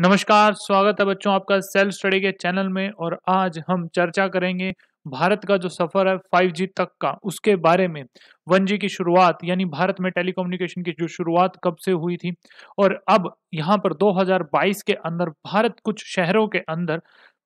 नमस्कार स्वागत है बच्चों आपका सेल्फ स्टडी के चैनल में और आज हम चर्चा करेंगे भारत का जो सफ़र है 5G तक का उसके बारे में 1G की शुरुआत यानी भारत में टेलीकम्युनिकेशन की जो शुरुआत कब से हुई थी और अब यहाँ पर 2022 के अंदर भारत कुछ शहरों के अंदर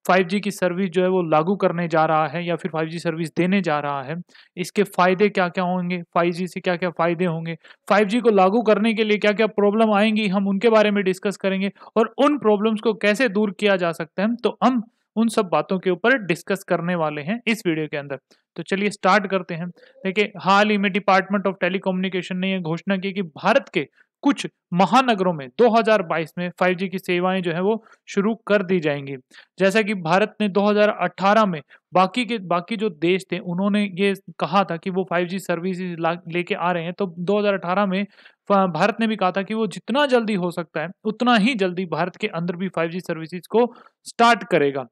5G की सर्विस जो है वो लागू करने जा रहा है या फिर 5G सर्विस देने जा रहा है इसके फ़ायदे क्या क्या होंगे 5G से क्या क्या फ़ायदे होंगे 5G को लागू करने के लिए क्या क्या प्रॉब्लम आएंगी हम उनके बारे में डिस्कस करेंगे और उन प्रॉब्लम्स को कैसे दूर किया जा सकता है तो हम उन सब बातों के ऊपर डिस्कस करने वाले हैं इस वीडियो के अंदर तो चलिए स्टार्ट करते हैं देखिए हाल ही में डिपार्टमेंट ऑफ टेलीकोम्युनिकेशन ने यह घोषणा की कि भारत के कुछ महानगरों में 2022 में 5G की सेवाएं जो है वो शुरू कर दी जाएंगी जैसा कि भारत ने 2018 में बाकी के बाकी जो देश थे उन्होंने ये कहा था कि वो 5G सर्विस लेके आ रहे हैं तो 2018 में भारत ने भी कहा था कि वो जितना जल्दी हो सकता है उतना ही जल्दी भारत के अंदर भी 5G सर्विसेज को स्टार्ट करेगा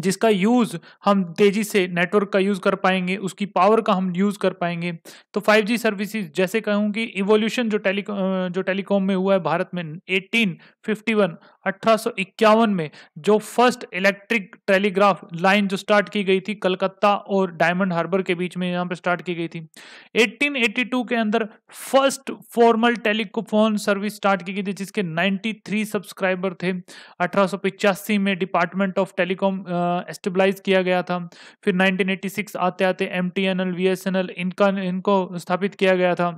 जिसका यूज़ हम तेज़ी से नेटवर्क का यूज़ कर पाएंगे उसकी पावर का हम यूज़ कर पाएंगे तो 5G सर्विसेज जैसे कहूँ कि इवोल्यूशन जो टेली जो टेलीकॉम में हुआ है भारत में 1851 अठारह में जो फर्स्ट इलेक्ट्रिक टेलीग्राफ लाइन जो स्टार्ट की गई थी कलकत्ता और डायमंड हार्बर के बीच में यहाँ पर स्टार्ट की गई थी 1882 के अंदर first formal telephone service start की गई थी जिसके 93 सब्सक्राइबर थे अठारह में डिपार्टमेंट ऑफ टेलीकॉम एस्टेब्लाइज किया गया था फिर नाइनटीन आते आते M T N L V S N L इनका इनको स्थापित किया गया था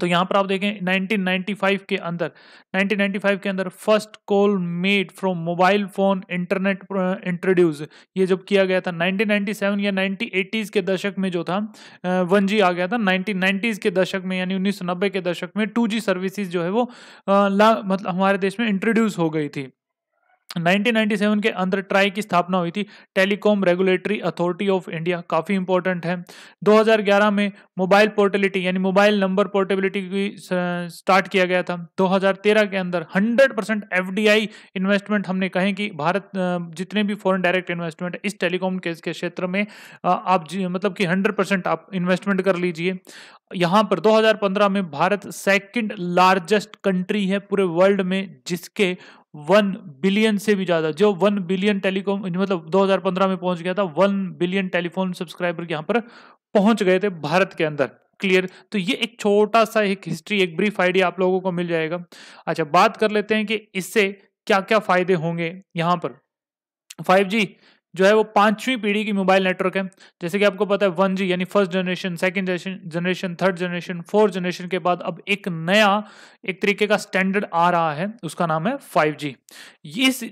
तो यहाँ पर आप देखें 1995 के अंदर 1995 के अंदर first call made from mobile phone internet introduce ये जब किया गया था 1997 या 1980s के दशक में जो था वन uh, जी आ गया था 1990s के दशक में यानी 1990 के दशक में टू जी सर्विसेज जो है वो uh, ला मतलब हमारे देश में इंट्रोड्यूस हो गई थी 1997 के अंदर ट्राई की स्थापना हुई थी telecom regulatory authority of India काफ़ी इंपॉर्टेंट है 2011 में मोबाइल पोर्टेबिलिटी यानी मोबाइल नंबर पोर्टेबिलिटी की स्टार्ट किया गया था 2013 के अंदर 100 परसेंट एफ इन्वेस्टमेंट हमने कहें कि भारत जितने भी फॉरेन डायरेक्ट इन्वेस्टमेंट इस टेलीकॉम के क्षेत्र में आप मतलब कि हंड्रेड आप इन्वेस्टमेंट कर लीजिए यहाँ पर 2015 में भारत सेकंड लार्जेस्ट कंट्री है पूरे वर्ल्ड में जिसके वन बिलियन से भी ज़्यादा जो वन बिलियन टेलीकॉम मतलब 2015 में पहुंच गया था वन बिलियन टेलीफोन सब्सक्राइबर यहां पर पहुंच गए थे भारत के अंदर क्लियर तो ये एक छोटा सा एक हिस्ट्री एक ब्रीफ आइडिया आप लोगों को मिल जाएगा अच्छा बात कर लेते हैं कि इससे क्या क्या फ़ायदे होंगे यहां पर फाइव जी जो है वो पांचवी पीढ़ी की मोबाइल नेटवर्क है जैसे कि आपको पता है वन जी यानी first generation second generation third generation fourth generation के बाद अब एक नया एक तरीके का स्टैंडर्ड आ रहा है उसका नाम है फाइव जी इस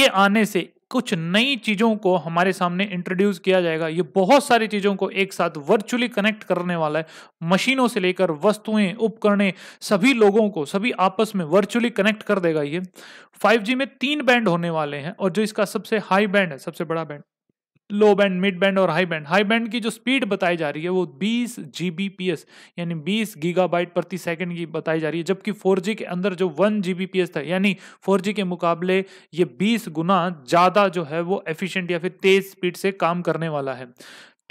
के आने से कुछ नई चीज़ों को हमारे सामने इंट्रोड्यूस किया जाएगा ये बहुत सारी चीज़ों को एक साथ वर्चुअली कनेक्ट करने वाला है मशीनों से लेकर वस्तुएं उपकरणे सभी लोगों को सभी आपस में वर्चुअली कनेक्ट कर देगा ये 5G में तीन बैंड होने वाले हैं और जो इसका सबसे हाई बैंड है सबसे बड़ा band low band mid band और हाई बैंड हाई बैंड की जो स्पीड बताई जा रही है वो 20 जीबीपीएस यानी 20 गीगाबाइट प्रति सेकंड की बताई जा रही है जबकि 4G के अंदर जो 1 जीबीपीएस था यानी 4G के मुकाबले ये 20 गुना ज़्यादा जो है वो एफिशिएंट या फिर तेज़ स्पीड से काम करने वाला है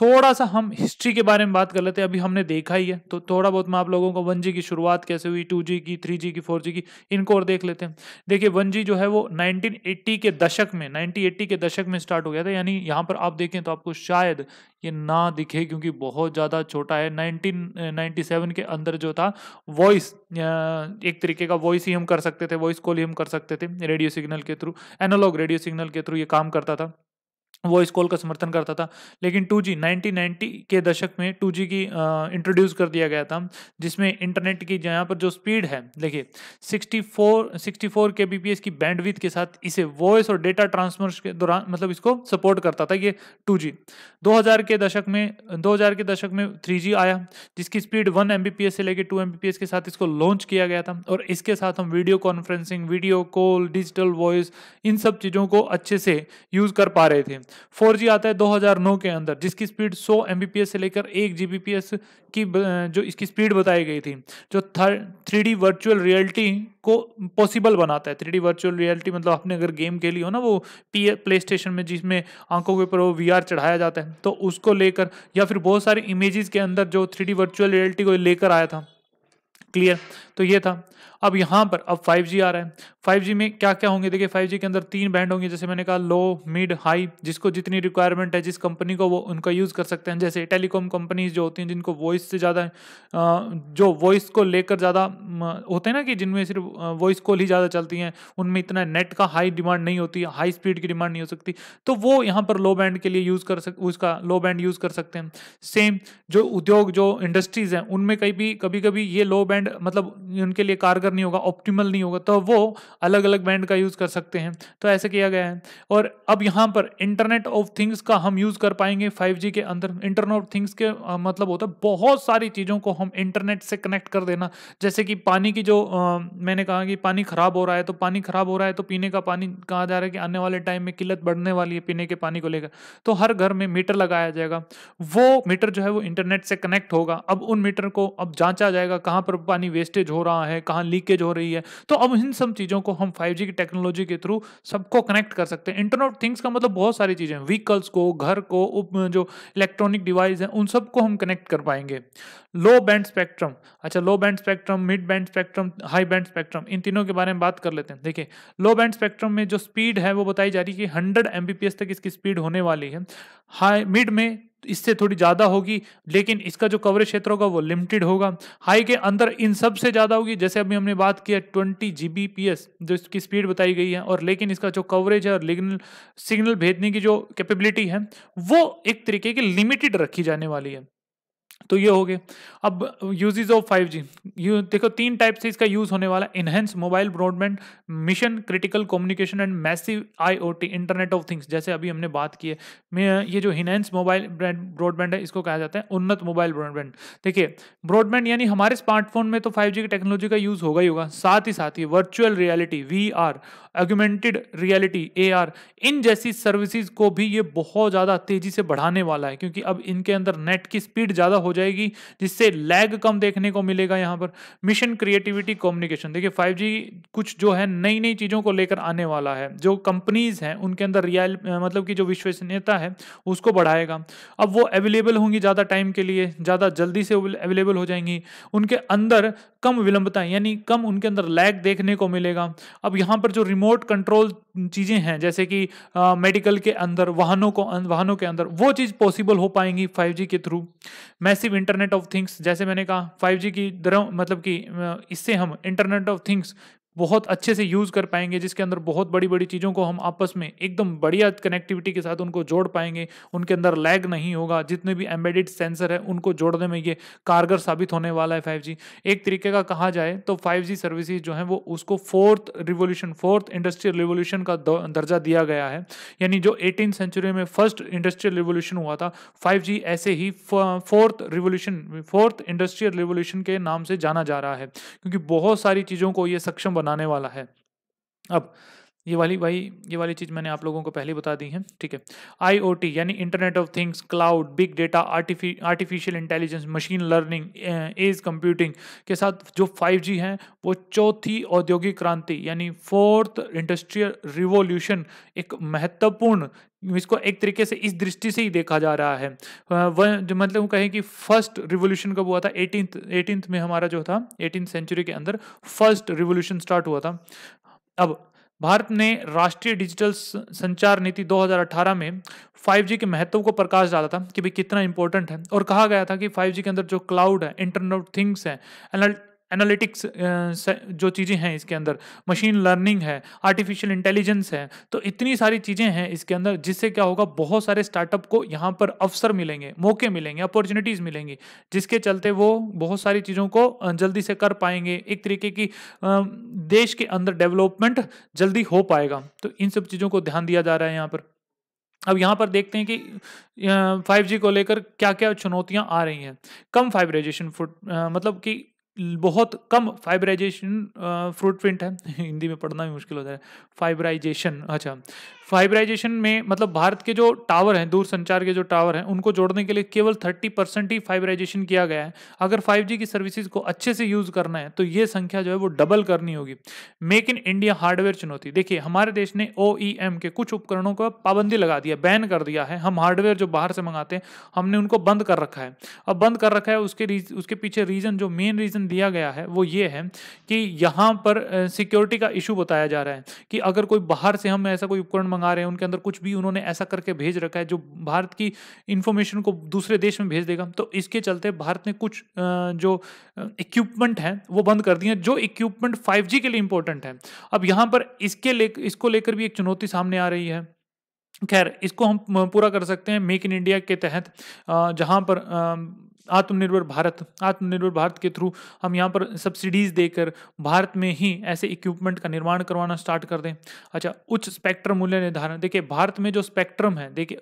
थोड़ा सा हम हिस्ट्री के बारे में बात कर लेते हैं अभी हमने देखा ही है तो थोड़ा बहुत मैं आप लोगों को वन जी की शुरुआत कैसे हुई टू जी की थ्री जी की फोर जी की इनको और देख लेते हैं देखिए वन जी जो है वो 1980 के दशक में 1980 के दशक में स्टार्ट हो गया था यानी यहाँ पर आप देखें तो आपको शायद ये ना दिखे क्योंकि बहुत ज़्यादा छोटा है नाइनटीन के अंदर जो था वॉइस एक तरीके का वॉइस ही हम कर सकते थे वॉइस कॉल ही हम कर सकते थे रेडियो सिग्नल के थ्रू एनोलॉग रेडियो सिग्नल के थ्रू ये काम करता था वॉइस कॉल का समर्थन करता था लेकिन 2G 1990 के दशक में 2G की इंट्रोड्यूस कर दिया गया था जिसमें इंटरनेट की यहाँ पर जो स्पीड है देखिए 64 64 kbps की बैंडविथ के साथ इसे वॉइस और डेटा ट्रांसफर के दौरान मतलब इसको सपोर्ट करता था ये 2G 2000 के दशक में 2000 के दशक में 3G आया जिसकी स्पीड वन एम से लेकर टू एम के साथ इसको लॉन्च किया गया था और इसके साथ हम video conferencing video call digital voice इन सब चीज़ों को अच्छे से यूज़ कर पा रहे थे फोर जी आता है 2009 के अंदर जिसकी स्पीड 100 एम से लेकर एक जी की जो इसकी स्पीड बताई गई थी जो थ्री डी वर्चुअल रियलिटी को पॉसिबल बनाता है थ्री डी वर्चुअल रियलिटी मतलब आपने अगर गेम खेली हो ना वो पी प्ले स्टेशन में जिसमें आंखों के ऊपर वो वी चढ़ाया जाता है तो उसको लेकर या फिर बहुत सारी इमेजेस के अंदर जो थ्री डी वर्चुअल रियलिटी को लेकर आया था क्लियर तो ये था अब यहाँ पर अब 5G आ रहा है 5G में क्या क्या होंगे देखिए 5G के अंदर तीन बैंड होंगे जैसे मैंने कहा लो मिड हाई जिसको जितनी रिक्वायरमेंट है जिस कंपनी को वो उनका यूज़ कर सकते हैं जैसे टेलीकॉम कंपनीज जो होती हैं जिनको वॉइस से ज़्यादा जो वॉइस को लेकर ज़्यादा होते हैं ना कि जिनमें सिर्फ वॉइस कॉल ही ज़्यादा चलती हैं उनमें इतना नेट का हाई डिमांड नहीं होती हाई स्पीड की डिमांड नहीं हो सकती तो वो यहाँ पर लो बैंड के लिए यूज़ कर सक उसका लो बैंड यूज़ कर सकते हैं सेम जो उद्योग जो इंडस्ट्रीज़ हैं उनमें कहीं भी कभी कभी ये लो बैंड मतलब उनके लिए कारगर बेहतर नहीं होगा ऑप्टिमल नहीं होगा तो वो अलग अलग बैंड का यूज़ कर सकते हैं तो ऐसे किया गया है और अब यहाँ पर इंटरनेट ऑफ थिंग्स का हम यूज़ कर पाएंगे 5G के अंदर इंटरनेट ऑफ थिंग्स के मतलब होता है बहुत सारी चीज़ों को हम इंटरनेट से कनेक्ट कर देना जैसे कि पानी की जो आ, मैंने कहा कि पानी ख़राब हो रहा है तो पानी ख़राब हो रहा है तो पीने का पानी कहा जा रहा है कि आने वाले टाइम में किल्लत बढ़ने वाली है पीने के पानी को लेकर तो हर घर में मीटर लगाया जाएगा वो मीटर जो है वो इंटरनेट से कनेक्ट होगा अब उन मीटर को अब जांचा जाएगा कहाँ पर पानी वेस्टेज हो रहा है कहाँ लीक लीकेज हो रही है तो अब इन सब चीज़ों को हम 5G की टेक्नोलॉजी के थ्रू सबको कनेक्ट कर सकते हैं इंटरनेट थिंग्स का मतलब बहुत सारी चीज़ें व्हीकल्स को घर को जो इलेक्ट्रॉनिक डिवाइस हैं उन सबको हम कनेक्ट कर पाएंगे लो बैंड स्पेक्ट्रम अच्छा low band spectrum mid band spectrum high band spectrum इन तीनों के बारे में बात कर लेते हैं देखिए लो बैंड स्पेक्ट्रम में जो स्पीड है वो बताई जा रही है कि हंड्रेड एम तक इसकी स्पीड होने वाली है हाई मिड में इससे थोड़ी ज़्यादा होगी लेकिन इसका जो कवरेज क्षेत्र होगा वो लिमिटेड होगा हाई के अंदर इन सब से ज़्यादा होगी जैसे अभी हमने बात किया twenty G B P S जो इसकी स्पीड बताई गई है और लेकिन इसका जो कवरेज है और सिग्नल सिग्नल भेजने की जो कैपेबिलिटी है वो एक तरीके की लिमिटेड रखी जाने वाली है तो ये हो गए अब यूजेज ऑफ 5G यू देखो तीन टाइप से इसका यूज होने वाला enhance mobile broadband mission critical communication and massive IoT internet of things जैसे अभी हमने बात की है ये जो इनहेंस मोबाइल ब्रॉडबैंड है इसको कहा जाता है उन्नत मोबाइल ब्रॉडबैंड देखिए ब्रॉडबैंड यानी हमारे स्मार्टफोन में तो फाइव की टेक्नोलॉजी का यूज होगा ही होगा साथ ही साथ ही virtual reality V R augmented reality A इन जैसी सर्विसेज को भी ये बहुत ज़्यादा तेजी से बढ़ाने वाला है क्योंकि अब इनके अंदर नेट की स्पीड ज़्यादा हो हो जाएगी जिससे लैग कम देखने को मिलेगा यहाँ पर मिशन क्रिएटिविटी कम्युनिकेशन देखिए फाइव कुछ जो है नई नई चीज़ों को लेकर आने वाला है जो कंपनीज हैं उनके अंदर रियल मतलब कि जो विश्वसनीयता है उसको बढ़ाएगा अब वो अवेलेबल होंगी ज़्यादा टाइम के लिए ज़्यादा जल्दी से अवेलेबल हो जाएंगी उनके अंदर कम विलंबता यानी कम उनके अंदर लैग देखने को मिलेगा अब यहाँ पर जो रिमोट कंट्रोल चीज़ें हैं जैसे कि मेडिकल के अंदर वाहनों को अं, वाहनों के अंदर वो चीज़ पॉसिबल हो पाएंगी 5G के through massive internet of things जैसे मैंने कहा 5G की दर मतलब कि इससे हम इंटरनेट ऑफ थिंग्स बहुत अच्छे से यूज़ कर पाएंगे जिसके अंदर बहुत बड़ी बड़ी चीज़ों को हम आपस में एकदम बढ़िया कनेक्टिविटी के साथ उनको जोड़ पाएंगे उनके अंदर लैग नहीं होगा जितने भी एम्बेडेड सेंसर है उनको जोड़ने में ये कारगर साबित होने वाला है फाइव एक तरीके का कहा जाए तो फाइव सर्विसेज जो है वो उसको fourth revolution fourth industrial revolution का दर्जा दिया गया है यानी जो एटीन सेंचुरी में फर्स्ट इंडस्ट्रियल रिवोल्यूशन हुआ था फाइव ऐसे ही fourth revolution fourth industrial revolution के नाम से जाना जा रहा है क्योंकि बहुत सारी चीज़ों को ये सक्षम बना बनाने वाला है अब ये वाली भाई ये वाली चीज़ मैंने आप लोगों को पहले बता दी है ठीक है आईओटी यानी internet of things cloud big data artificial artificial intelligence machine learning edge computing के साथ जो 5G है वो चौथी औद्योगिक क्रांति यानी फोर्थ इंडस्ट्रियल रिवोल्यूशन एक महत्वपूर्ण इसको एक तरीके से इस दृष्टि से ही देखा जा रहा है वह जो मतलब कहें कि फर्स्ट रिवोल्यूशन कब हुआ था एटीन एटीन में हमारा जो था एटीन सेंचुरी के अंदर फर्स्ट रिवोल्यूशन स्टार्ट हुआ था अब भारत ने राष्ट्रीय डिजिटल संचार नीति 2018 में 5G के महत्व को प्रकाश डाला था कि भाई कितना इंपॉर्टेंट है और कहा गया था कि 5G के अंदर जो क्लाउड है इंटरनेट थिंग्स है एनालिटिक्स जो चीज़ें हैं इसके अंदर मशीन लर्निंग है आर्टिफिशियल इंटेलिजेंस है तो इतनी सारी चीज़ें हैं इसके अंदर जिससे क्या होगा बहुत सारे स्टार्टअप को यहाँ पर अवसर मिलेंगे मौके मिलेंगे अपॉर्चुनिटीज़ मिलेंगी जिसके चलते वो बहुत सारी चीज़ों को जल्दी से कर पाएंगे एक तरीके की देश के अंदर डेवलपमेंट जल्दी हो पाएगा तो इन सब चीज़ों को ध्यान दिया जा रहा है यहाँ पर अब यहाँ पर देखते हैं कि 5G को लेकर क्या क्या चुनौतियाँ आ रही हैं कम फाइबरेजेशन फुट मतलब कि बहुत कम फाइबराइजेशन फ्रूट प्रिंट है हिंदी में पढ़ना भी मुश्किल होता है फाइबराइजेशन अच्छा फाइबराइजेशन में मतलब भारत के जो टावर हैं दूर संचार के जो टावर हैं उनको जोड़ने के लिए केवल थर्टी परसेंट ही फाइबराइजेशन किया गया है अगर जी की सर्विसेज को अच्छे से यूज़ करना है तो ये संख्या जो है वो डबल करनी होगी मेक इन इंडिया हार्डवेयर चुनौती देखिए हमारे देश ने ओ e के कुछ उपकरणों को पाबंदी लगा दिया बैन कर दिया है हम हार्डवेयर जो बाहर से मंगाते हैं हमने उनको बंद कर रखा है अब बंद कर रखा है उसके उसके पीछे रीज़न जो मेन रीज़न दिया गया है वो ये है कि यहाँ पर सिक्योरिटी का इशू बताया जा रहा है कि अगर कोई बाहर से हम ऐसा कोई उपकरण मंगा रहे हैं उनके अंदर कुछ भी उन्होंने ऐसा करके भेज रखा है जो भारत की इन्फॉर्मेशन को दूसरे देश में भेज देगा तो इसके चलते भारत ने कुछ जो इक्विपमेंट हैं वो बंद कर दिए जो इक्विपमेंट फाइव के लिए इंपॉर्टेंट है अब यहाँ पर इसके ले इसको लेकर भी एक चुनौती सामने आ रही है खैर इसको हम पूरा कर सकते हैं मेक इन इंडिया के तहत जहाँ पर आ, आत्मनिर्भर भारत आत्मनिर्भर भारत के थ्रू हम यहाँ पर सब्सिडीज़ देकर भारत में ही ऐसे इक्विपमेंट का निर्माण करवाना स्टार्ट कर दें अच्छा उच्च स्पेक्ट्रम मूल्य निर्धारण देखिए भारत में जो स्पेक्ट्रम है देखिए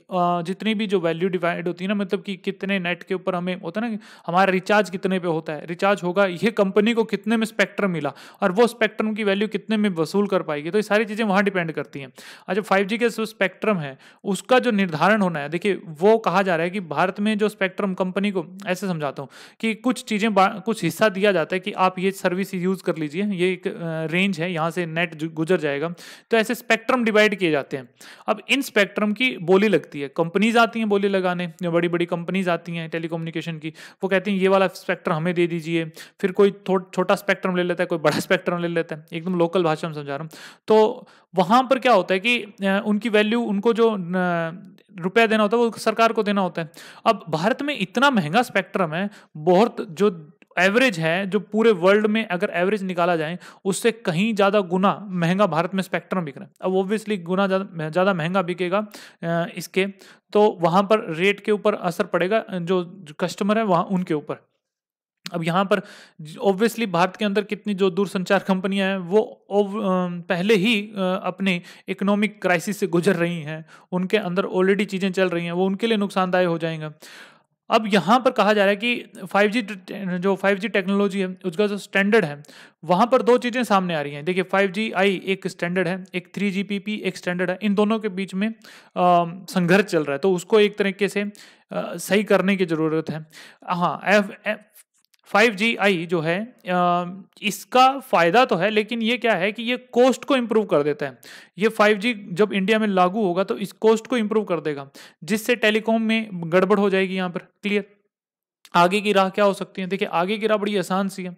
जितनी भी जो वैल्यू डिवाइड होती है ना मतलब कि कितने नेट के ऊपर हमें होता है ना हमारा रिचार्ज कितने पे होता है रिचार्ज होगा यह कंपनी को कितने में स्पेक्ट्रम मिला और वो स्पेक्ट्रम की वैल्यू कितने में वसूल कर पाएगी तो ये सारी चीज़ें वहाँ डिपेंड करती हैं अच्छा फाइव जी जो स्पेक्ट्रम है उसका जो निर्धारण होना है देखिए वो कहा जा रहा है कि भारत में जो स्पेक्ट्रम कंपनी को ऐसे समझाता हूँ कि कुछ चीज़ें कुछ हिस्सा दिया जाता है कि आप ये सर्विस यूज़ कर लीजिए ये एक रेंज है यहाँ से नेट गुजर जाएगा तो ऐसे स्पेक्ट्रम डिवाइड किए जाते हैं अब इन स्पेक्ट्रम की बोली लगती है कंपनीज आती हैं बोली लगाने बड़ी बड़ी कंपनीज आती हैं टेली की वो कहती हैं ये वाला स्पेक्ट्रम हमें दे दीजिए फिर कोई छोटा स्पेक्ट्रम ले लेता है कोई बड़ा स्पेक्ट्रम ले लेता है एकदम लोकल भाषा में समझा रहा हूँ तो वहाँ पर क्या होता है कि उनकी वैल्यू उनको जो रुपया देना होता है वो सरकार को देना होता है अब भारत में इतना महंगा स्पेक्ट्रम है बहुत जो एवरेज है जो पूरे वर्ल्ड में अगर एवरेज निकाला जाए उससे कहीं ज़्यादा गुना महंगा भारत में स्पेक्ट्रम बिक रहा है अब ऑब्वियसली गुना ज़्यादा महंगा बिकेगा इसके तो वहाँ पर रेट के ऊपर असर पड़ेगा जो कस्टमर है वहाँ उनके ऊपर अब यहाँ पर ऑब्वियसली भारत के अंदर कितनी जो दूरसंचार कंपनियां हैं वो पहले ही अपने इकोनॉमिक क्राइसिस से गुजर रही हैं उनके अंदर ऑलरेडी चीज़ें चल रही हैं वो उनके लिए नुकसानदायक हो जाएंगे अब यहाँ पर कहा जा रहा है कि फाइव जी जो फाइव जी टेक्नोलॉजी है उसका जो स्टैंडर्ड है वहाँ पर दो चीज़ें सामने आ रही हैं देखिए फाइव जी आई एक स्टैंडर्ड है एक थ्री जी पी पी एक स्टैंडर्ड है इन दोनों के बीच में संघर्ष चल रहा है तो उसको एक तरीके से आ, सही करने की ज़रूरत है हाँ F, F five G I जो है इसका फ़ायदा तो है लेकिन ये क्या है कि ये कोस्ट को इम्प्रूव कर देता है ये फाइव जी जब इंडिया में लागू होगा तो इस कोस्ट को इम्प्रूव कर देगा जिससे टेलीकॉम में गड़बड़ हो जाएगी यहाँ पर क्लियर आगे की राह क्या हो सकती है देखिए आगे की राह बड़ी आसान सी है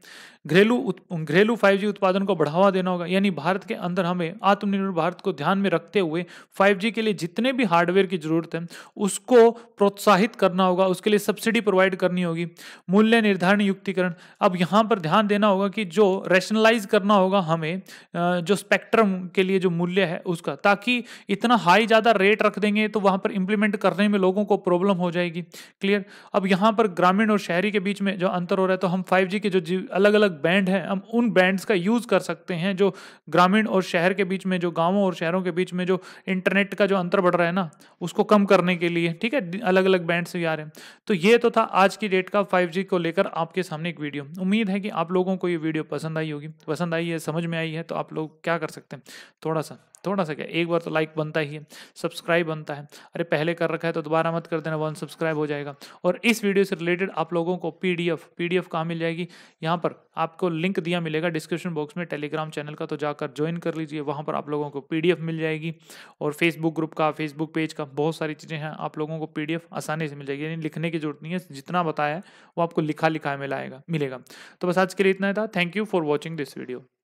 घरेलू घरेलू फाइव उत्पादन को बढ़ावा देना होगा यानी भारत के अंदर हमें आत्मनिर्भर भारत को ध्यान में रखते हुए फाइव के लिए जितने भी हार्डवेयर की जरूरत है उसको प्रोत्साहित करना होगा उसके लिए सब्सिडी प्रोवाइड करनी होगी मूल्य निर्धारण युक्तिकरण अब यहाँ पर ध्यान देना होगा कि जो रैशनलाइज करना होगा हमें जो स्पेक्ट्रम के लिए जो मूल्य है उसका ताकि इतना हाई ज़्यादा रेट रख देंगे तो वहाँ पर इम्प्लीमेंट करने में लोगों को प्रॉब्लम हो जाएगी क्लियर अब यहाँ पर ग्रामीण और शहरी के बीच में जो अंतर हो रहा है तो हम फाइव के जो अलग अलग अलग बैंड हैं हम उन बैंड्स का यूज़ कर सकते हैं जो ग्रामीण और शहर के बीच में जो गाँवों और शहरों के बीच में जो इंटरनेट का जो अंतर बढ़ रहा है ना उसको कम करने के लिए ठीक है अलग अलग बैंड्स भी आ रहे हैं तो ये तो था आज की डेट का फाइव को लेकर आपके सामने एक वीडियो उम्मीद है कि आप लोगों को ये वीडियो पसंद आई होगी पसंद आई है समझ में आई है तो आप लोग क्या कर सकते हैं थोड़ा सा थोड़ा सा क्या एक बार तो लाइक बनता ही है सब्सक्राइब बनता है अरे पहले कर रखा है तो दोबारा मत कर देना वन सब्सक्राइब हो जाएगा और इस वीडियो से रिलेटेड आप लोगों को P D F P D F कहाँ मिल जाएगी यहाँ पर आपको लिंक दिया मिलेगा डिस्क्रिप्शन बॉक्स में टेलीग्राम चैनल का तो जाकर ज्वाइन कर लीजिए वहाँ पर आप लोगों को पी डी एफ मिल जाएगी और फेसबुक ग्रुप का फेसबुक पेज का बहुत सारी चीज़ें हैं आप लोगों को पी डी एफ आसानी से मिल जाएगी यानी लिखने की जरूरत नहीं है जितना बताया है वो आपको लिखा लिखा मिलाएगा मिलेगा तो बस आज के लिए इतना था thank you for watching this video